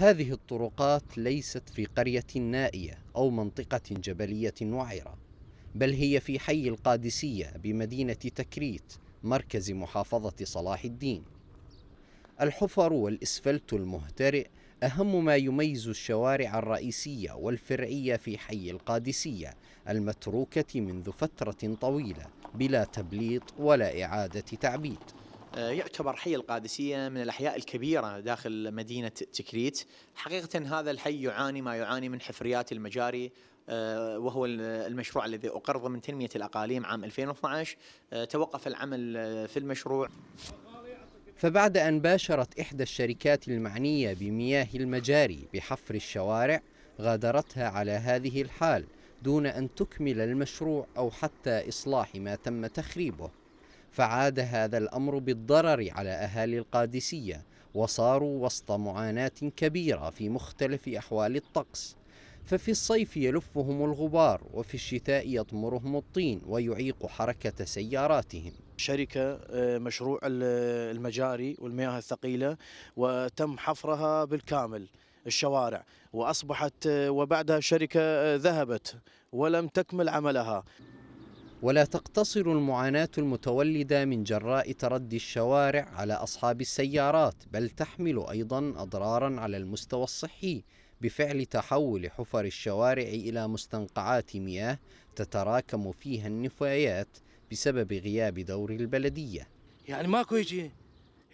هذه الطرقات ليست في قرية نائية أو منطقة جبلية وعرة بل هي في حي القادسية بمدينة تكريت مركز محافظة صلاح الدين الحفر والإسفلت المهترئ أهم ما يميز الشوارع الرئيسية والفرعية في حي القادسية المتروكة منذ فترة طويلة بلا تبليط ولا إعادة تعبيد آه، يعتبر حي القادسية من الأحياء الكبيرة داخل مدينة تكريت حقيقة هذا الحي يعاني ما يعاني من حفريات المجاري آه، وهو المشروع الذي أقرض من تنمية الأقاليم عام 2012 آه، توقف العمل في المشروع فبعد أن باشرت إحدى الشركات المعنية بمياه المجاري بحفر الشوارع غادرتها على هذه الحال دون أن تكمل المشروع أو حتى إصلاح ما تم تخريبه فعاد هذا الأمر بالضرر على أهالي القادسية وصاروا وسط معاناة كبيرة في مختلف أحوال الطقس ففي الصيف يلفهم الغبار وفي الشتاء يطمرهم الطين ويعيق حركة سياراتهم شركة آه، مشروع المجاري والمياه الثقيلة وتم حفرها بالكامل الشوارع وأصبحت آه، وبعدها شركة آه، ذهبت ولم تكمل عملها ولا تقتصر المعاناة المتولدة من جراء تردي الشوارع على أصحاب السيارات بل تحمل أيضا أضرارا على المستوى الصحي بفعل تحول حفر الشوارع إلى مستنقعات مياه تتراكم فيها النفايات بسبب غياب دور البلدية يعني ماكو يجي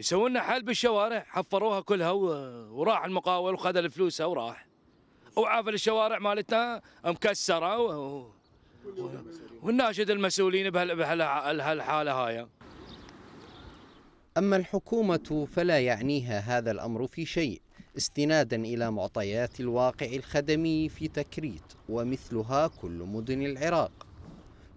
يسوون لنا حل بالشوارع حفروها كلها وراح المقاول وخذ الفلوسها وراح وعافل الشوارع مالتنا مكسرة و... و... وناشد المسؤولين بهالحالة هاي أما الحكومة فلا يعنيها هذا الأمر في شيء استنادا إلى معطيات الواقع الخدمي في تكريت ومثلها كل مدن العراق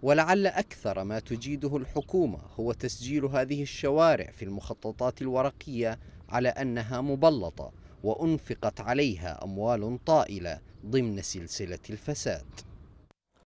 ولعل أكثر ما تجيده الحكومة هو تسجيل هذه الشوارع في المخططات الورقية على أنها مبلطة وأنفقت عليها أموال طائلة ضمن سلسلة الفساد